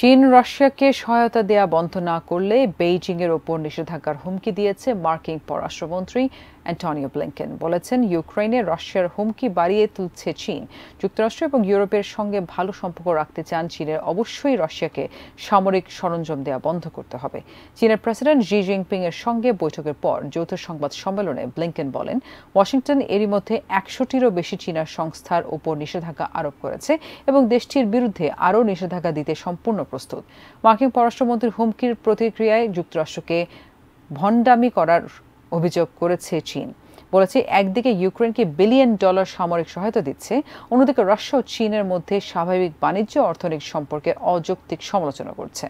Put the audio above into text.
চীন রাশিয়াকে সহায়তা দেয়া বন্ধ না করলে বেইজিংয়ের ওপর নিষেধাজ্ঞার হুমকি দিয়েছে মার্কিন পররাষ্ট্রমন্ত্রী অ্যান্টনিও ব্লিংকেন বলেছেন ইউক্রেনে রাশিয়ার হুমকি বাড়িয়ে তুলছে চীন যুক্তরাষ্ট্র এবং ইউরোপের সঙ্গে ভালো সম্পর্ক রাখতে চান চীনের অবশ্যই রাশিয়াকে সামরিক সরঞ্জাম দেয়া বন্ধ করতে হবে চীনের প্রেসিডেন্ট জি জিনপিং এর সঙ্গে বৈঠকের পর যৌথ সংবাদ সম্মেলনে ব্লিংকেন বলেন ওয়াশিংটন এরই মধ্যে একশোটিরও বেশি চীনা সংস্থার ওপর নিষেধাজ্ঞা আরোপ করেছে এবং দেশটির বিরুদ্ধে আরও নিষেধাজ্ঞা দিতে সম্পূর্ণ প্রস্তুত মার্কিন পররাষ্ট্রমন্ত্রীর হুমকির প্রতিক্রিয়ায় যুক্তরাষ্ট্রকে ভণ্ডামি করার অভিযোগ করেছে চীন বলেছে একদিকে ইউক্রেনকে বিলিয়ন ডলার সামরিক সহায়তা দিচ্ছে অন্যদিকে রাশিয়া ও চীনের মধ্যে স্বাভাবিক বাণিজ্য অর্থনৈতিক সম্পর্কে অযৌক্তিক সমালোচনা করছে